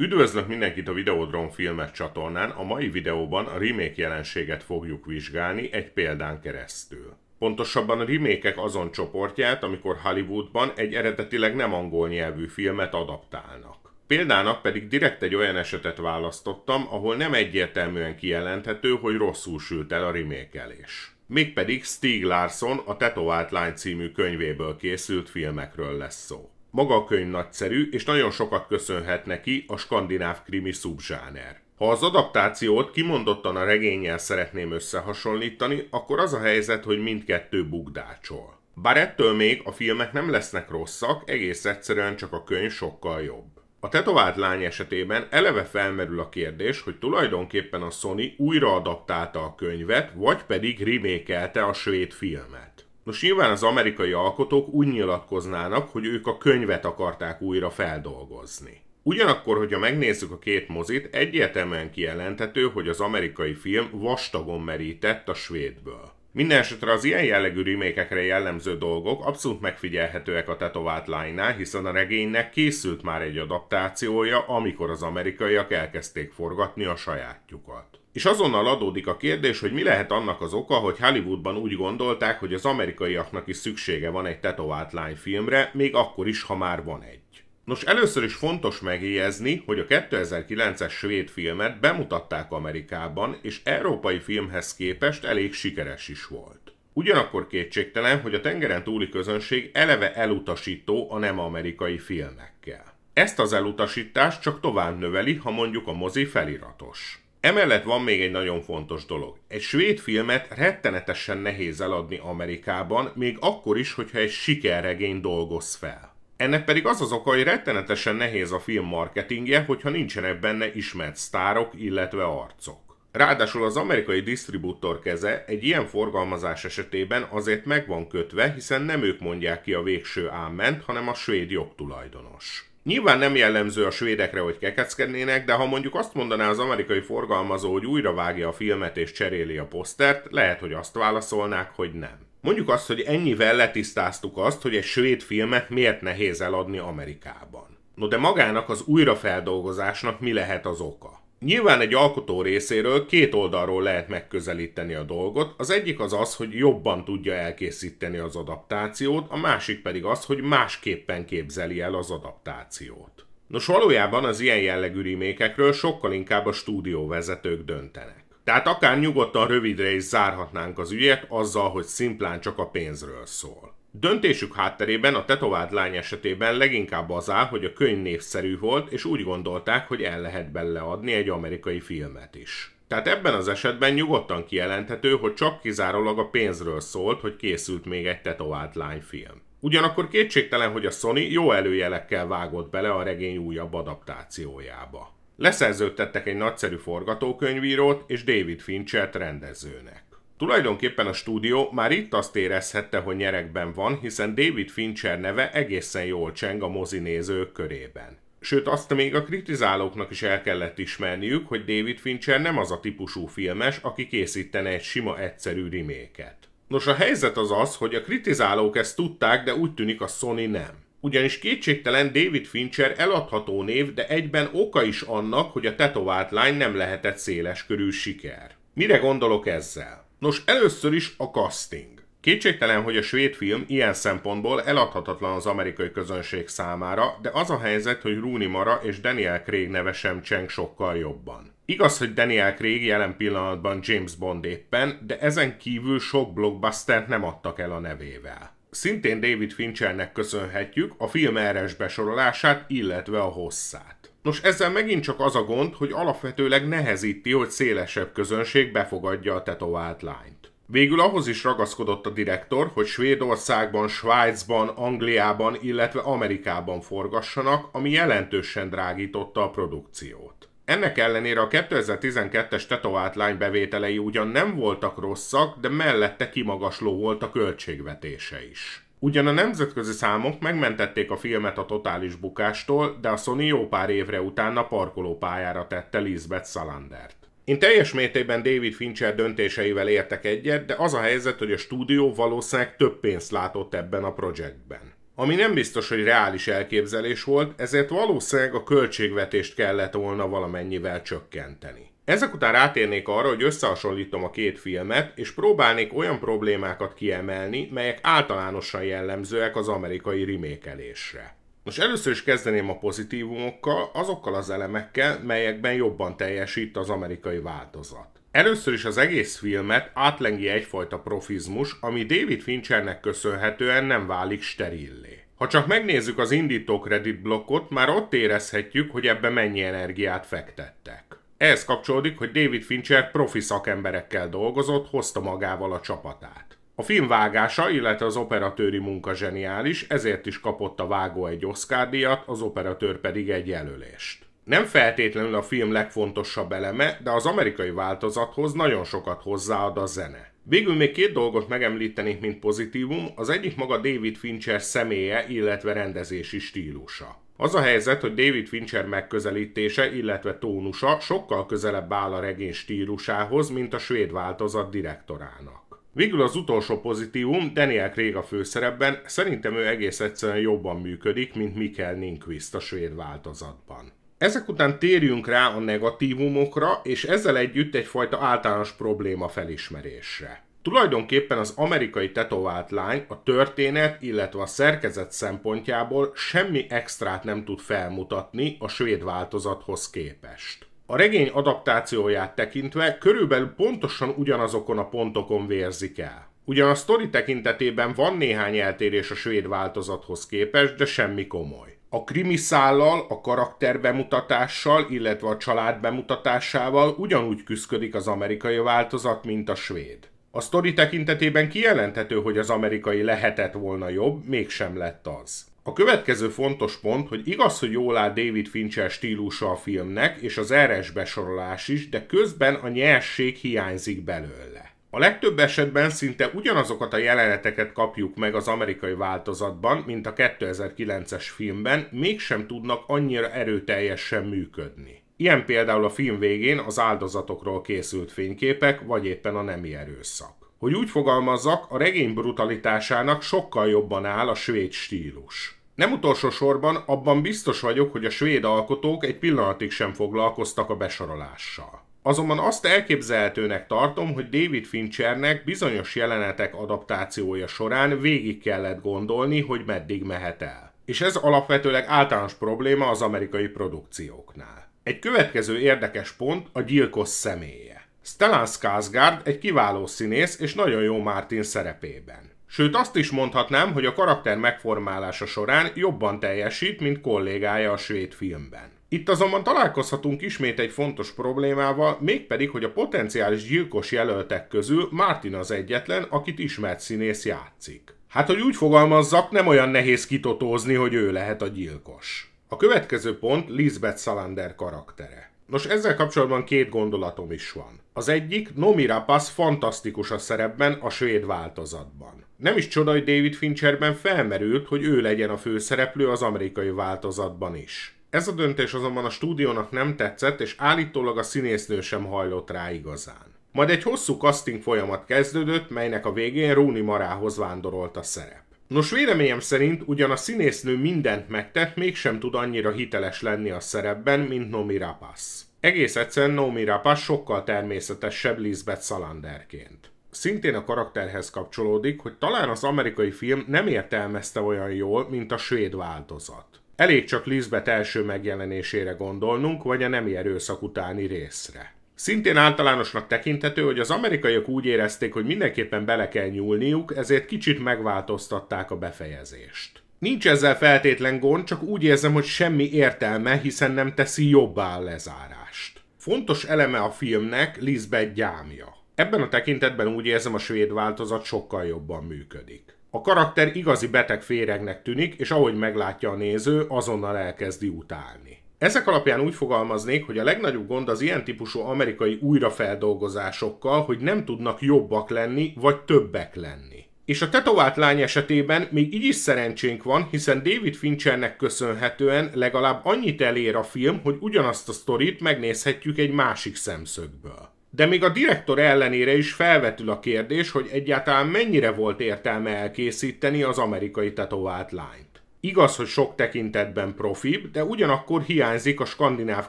Üdvözlök mindenkit a Videodron filmet csatornán, a mai videóban a remake jelenséget fogjuk vizsgálni egy példán keresztül. Pontosabban a remake azon csoportját, amikor Hollywoodban egy eredetileg nem angol nyelvű filmet adaptálnak. Példának pedig direkt egy olyan esetet választottam, ahol nem egyértelműen kijelenthető, hogy rosszul sült el a remékelés. Mégpedig Stieg Larsson a Tetovált Lány című könyvéből készült filmekről lesz szó. Maga a könyv nagyszerű, és nagyon sokat köszönhet neki a skandináv krimi szubzsáner. Ha az adaptációt kimondottan a regényel szeretném összehasonlítani, akkor az a helyzet, hogy mindkettő bugdácsol. Bár ettől még a filmek nem lesznek rosszak, egész egyszerűen csak a könyv sokkal jobb. A tetovált lány esetében eleve felmerül a kérdés, hogy tulajdonképpen a Sony újra adaptálta a könyvet, vagy pedig remékelte a svéd filmet. Most nyilván az amerikai alkotók úgy nyilatkoznának, hogy ők a könyvet akarták újra feldolgozni. Ugyanakkor, hogyha megnézzük a két mozit, egyértelműen kijelenthető, hogy az amerikai film vastagon merített a svédből. Mindenesetre az ilyen jellegű remékekre jellemző dolgok abszolút megfigyelhetőek a tetovált lánynál, hiszen a regénynek készült már egy adaptációja, amikor az amerikaiak elkezdték forgatni a sajátjukat. És azonnal adódik a kérdés, hogy mi lehet annak az oka, hogy Hollywoodban úgy gondolták, hogy az amerikaiaknak is szüksége van egy tetovált filmre még akkor is, ha már van egy. Nos, először is fontos megjegyezni, hogy a 2009-es svéd filmet bemutatták Amerikában, és európai filmhez képest elég sikeres is volt. Ugyanakkor kétségtelen, hogy a tengeren túli közönség eleve elutasító a nem amerikai filmekkel. Ezt az elutasítást csak tovább növeli, ha mondjuk a mozi feliratos. Emellett van még egy nagyon fontos dolog. Egy svéd filmet rettenetesen nehéz eladni Amerikában, még akkor is, hogyha egy sikerregény dolgoz fel. Ennek pedig az az oka, hogy rettenetesen nehéz a film marketingje, hogyha nincsenek benne ismert sztárok, illetve arcok. Ráadásul az amerikai disztribútor keze egy ilyen forgalmazás esetében azért meg van kötve, hiszen nem ők mondják ki a végső ámment, hanem a svéd jogtulajdonos. Nyilván nem jellemző a svédekre, hogy kekeckednének, de ha mondjuk azt mondaná az amerikai forgalmazó, hogy újra vágja a filmet és cseréli a posztert, lehet, hogy azt válaszolnák, hogy nem. Mondjuk azt, hogy ennyivel letisztáztuk azt, hogy egy svéd filmet miért nehéz eladni Amerikában. No de magának az újrafeldolgozásnak mi lehet az oka? Nyilván egy alkotó részéről két oldalról lehet megközelíteni a dolgot, az egyik az az, hogy jobban tudja elkészíteni az adaptációt, a másik pedig az, hogy másképpen képzeli el az adaptációt. Nos, valójában az ilyen jellegű rimékekről sokkal inkább a stúdióvezetők döntenek. Tehát akár nyugodtan rövidre is zárhatnánk az ügyet azzal, hogy szimplán csak a pénzről szól. Döntésük hátterében a tetovált lány esetében leginkább az áll, hogy a könyv népszerű volt, és úgy gondolták, hogy el lehet belle adni egy amerikai filmet is. Tehát ebben az esetben nyugodtan kijelenthető, hogy csak kizárólag a pénzről szólt, hogy készült még egy tetovált lány film. Ugyanakkor kétségtelen, hogy a Sony jó előjelekkel vágott bele a regény újabb adaptációjába. Leszerződtettek egy nagyszerű forgatókönyvírót és David Finchert rendezőnek. Tulajdonképpen a stúdió már itt azt érezhette, hogy nyerekben van, hiszen David Fincher neve egészen jól cseng a mozi nézők körében. Sőt, azt még a kritizálóknak is el kellett ismerniük, hogy David Fincher nem az a típusú filmes, aki készítene egy sima, egyszerű riméket. Nos, a helyzet az az, hogy a kritizálók ezt tudták, de úgy tűnik a Sony nem. Ugyanis kétségtelen David Fincher eladható név, de egyben oka is annak, hogy a tetovált lány nem lehetett széles körű siker. Mire gondolok ezzel? Nos, először is a casting. Kétségtelen, hogy a svéd film ilyen szempontból eladhatatlan az amerikai közönség számára, de az a helyzet, hogy Rooney Mara és Daniel Craig neve sem cseng sokkal jobban. Igaz, hogy Daniel Craig jelen pillanatban James Bond éppen, de ezen kívül sok blockbustert nem adtak el a nevével. Szintén David Finchernek köszönhetjük a film erres besorolását, illetve a hosszát. Nos, ezzel megint csak az a gond, hogy alapvetőleg nehezíti, hogy szélesebb közönség befogadja a tetovált lányt. Végül ahhoz is ragaszkodott a direktor, hogy Svédországban, Svájcban, Angliában, illetve Amerikában forgassanak, ami jelentősen drágította a produkciót. Ennek ellenére a 2012-es tetovált lány bevételei ugyan nem voltak rosszak, de mellette kimagasló volt a költségvetése is. Ugyan a nemzetközi számok megmentették a filmet a totális bukástól, de a Sony jó pár évre utána parkolópályára tette Lisbeth Salandert. Én teljes mértékben David Fincher döntéseivel értek egyet, de az a helyzet, hogy a stúdió valószínűleg több pénzt látott ebben a projektben. Ami nem biztos, hogy reális elképzelés volt, ezért valószínűleg a költségvetést kellett volna valamennyivel csökkenteni. Ezek után rátérnék arra, hogy összehasonlítom a két filmet, és próbálnék olyan problémákat kiemelni, melyek általánosan jellemzőek az amerikai rimékelésre. Most először is kezdeném a pozitívumokkal, azokkal az elemekkel, melyekben jobban teljesít az amerikai változat. Először is az egész filmet átlengi egyfajta profizmus, ami David Finchernek köszönhetően nem válik sterillé. Ha csak megnézzük az indító kredit blokkot, már ott érezhetjük, hogy ebbe mennyi energiát fektettek. Ehhez kapcsolódik, hogy David Fincher profi szakemberekkel dolgozott, hozta magával a csapatát. A film vágása, illetve az operatőri munka zseniális, ezért is kapott a vágó egy Oscar díjat, az operatőr pedig egy jelölést. Nem feltétlenül a film legfontosabb eleme, de az amerikai változathoz nagyon sokat hozzáad a zene. Végül még két dolgot megemlítenék, mint pozitívum, az egyik maga David Fincher személye, illetve rendezési stílusa. Az a helyzet, hogy David Fincher megközelítése, illetve tónusa sokkal közelebb áll a regény stílusához, mint a svéd változat direktorának. Végül az utolsó pozitívum, Daniel Craig a főszerepben, szerintem ő egész egyszerűen jobban működik, mint Mikkel Ninkvist a svéd változatban. Ezek után térjünk rá a negatívumokra, és ezzel együtt egyfajta általános probléma felismerésre. Tulajdonképpen az amerikai tetovált lány a történet, illetve a szerkezet szempontjából semmi extrát nem tud felmutatni a svéd változathoz képest. A regény adaptációját tekintve körülbelül pontosan ugyanazokon a pontokon vérzik el. Ugyan a sztori tekintetében van néhány eltérés a svéd változathoz képest, de semmi komoly. A szállal, a karakter bemutatással, illetve a család bemutatásával ugyanúgy küzdik az amerikai változat, mint a svéd. A sztori tekintetében kijelenthető, hogy az amerikai lehetett volna jobb, mégsem lett az. A következő fontos pont, hogy igaz, hogy jól áll David Fincher stílusa a filmnek, és az RS besorolás is, de közben a nyerség hiányzik belőle. A legtöbb esetben szinte ugyanazokat a jeleneteket kapjuk meg az amerikai változatban, mint a 2009-es filmben, mégsem tudnak annyira erőteljesen működni. Ilyen például a film végén az áldozatokról készült fényképek, vagy éppen a nemi erőszak. Hogy úgy fogalmazzak, a regény brutalitásának sokkal jobban áll a svéd stílus. Nem utolsó sorban abban biztos vagyok, hogy a svéd alkotók egy pillanatig sem foglalkoztak a besorolással. Azonban azt elképzelhetőnek tartom, hogy David Finchernek bizonyos jelenetek adaptációja során végig kellett gondolni, hogy meddig mehet el. És ez alapvetőleg általános probléma az amerikai produkcióknál. Egy következő érdekes pont a gyilkos személye. Stellan Skarsgård egy kiváló színész és nagyon jó Martin szerepében. Sőt azt is mondhatnám, hogy a karakter megformálása során jobban teljesít, mint kollégája a svéd filmben. Itt azonban találkozhatunk ismét egy fontos problémával, mégpedig, hogy a potenciális gyilkos jelöltek közül Martin az egyetlen, akit ismert színész játszik. Hát, hogy úgy fogalmazzak, nem olyan nehéz kitotózni, hogy ő lehet a gyilkos. A következő pont Lisbeth Salander karaktere. Nos, ezzel kapcsolatban két gondolatom is van. Az egyik, Nomi Rapace fantasztikus a szerepben, a svéd változatban. Nem is csoda, hogy David Fincherben felmerült, hogy ő legyen a főszereplő az amerikai változatban is. Ez a döntés azonban a stúdiónak nem tetszett, és állítólag a színésznő sem hajlott rá igazán. Majd egy hosszú casting folyamat kezdődött, melynek a végén Rooney Marához vándorolt a szerep. Nos, véleményem szerint ugyan a színésznő mindent megtett, mégsem tud annyira hiteles lenni a szerepben, mint Nomi Rapace. Egész egyszerűen Nomi Rapace sokkal természetesebb Lisbeth Salanderként. Szintén a karakterhez kapcsolódik, hogy talán az amerikai film nem értelmezte olyan jól, mint a svéd változat. Elég csak Lisbeth első megjelenésére gondolnunk, vagy a nemi erőszak utáni részre. Szintén általánosnak tekinthető, hogy az amerikaiak úgy érezték, hogy mindenképpen bele kell nyúlniuk, ezért kicsit megváltoztatták a befejezést. Nincs ezzel feltétlen gond, csak úgy érzem, hogy semmi értelme, hiszen nem teszi jobbá a lezárást. Fontos eleme a filmnek Lisbeth gyámja. Ebben a tekintetben úgy érzem a svéd változat sokkal jobban működik. A karakter igazi beteg féregnek tűnik, és ahogy meglátja a néző, azonnal elkezdi utálni. Ezek alapján úgy fogalmaznék, hogy a legnagyobb gond az ilyen típusú amerikai újrafeldolgozásokkal, hogy nem tudnak jobbak lenni, vagy többek lenni. És a tetovált lány esetében még így is szerencsénk van, hiszen David Finchernek köszönhetően legalább annyit elér a film, hogy ugyanazt a sztorit megnézhetjük egy másik szemszögből. De még a direktor ellenére is felvetül a kérdés, hogy egyáltalán mennyire volt értelme elkészíteni az amerikai tetovált lányt igaz, hogy sok tekintetben profib, de ugyanakkor hiányzik a skandináv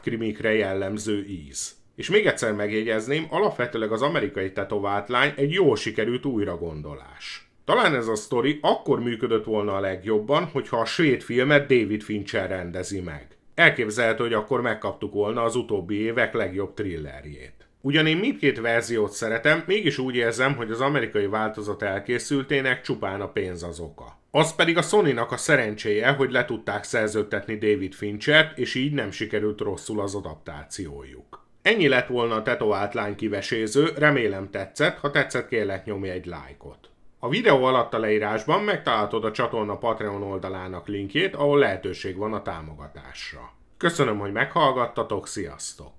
krimikre jellemző íz. És még egyszer megjegyezném, alapvetőleg az amerikai tetováltlány egy jól sikerült újragondolás. Talán ez a sztori akkor működött volna a legjobban, hogyha a svéd filmet David Fincher rendezi meg. Elképzelhető, hogy akkor megkaptuk volna az utóbbi évek legjobb thrillerjét. Ugyan én mindkét verziót szeretem, mégis úgy érzem, hogy az amerikai változat elkészültének csupán a pénz az oka. Az pedig a sony a szerencséje, hogy le tudták szerződtetni David Finchert, és így nem sikerült rosszul az adaptációjuk. Ennyi lett volna a tetovált lány kiveséző, remélem tetszett, ha tetszett kérlek nyomj egy lájkot. A videó alatt a leírásban megtalálod a csatorna Patreon oldalának linkjét, ahol lehetőség van a támogatásra. Köszönöm, hogy meghallgattatok, sziasztok!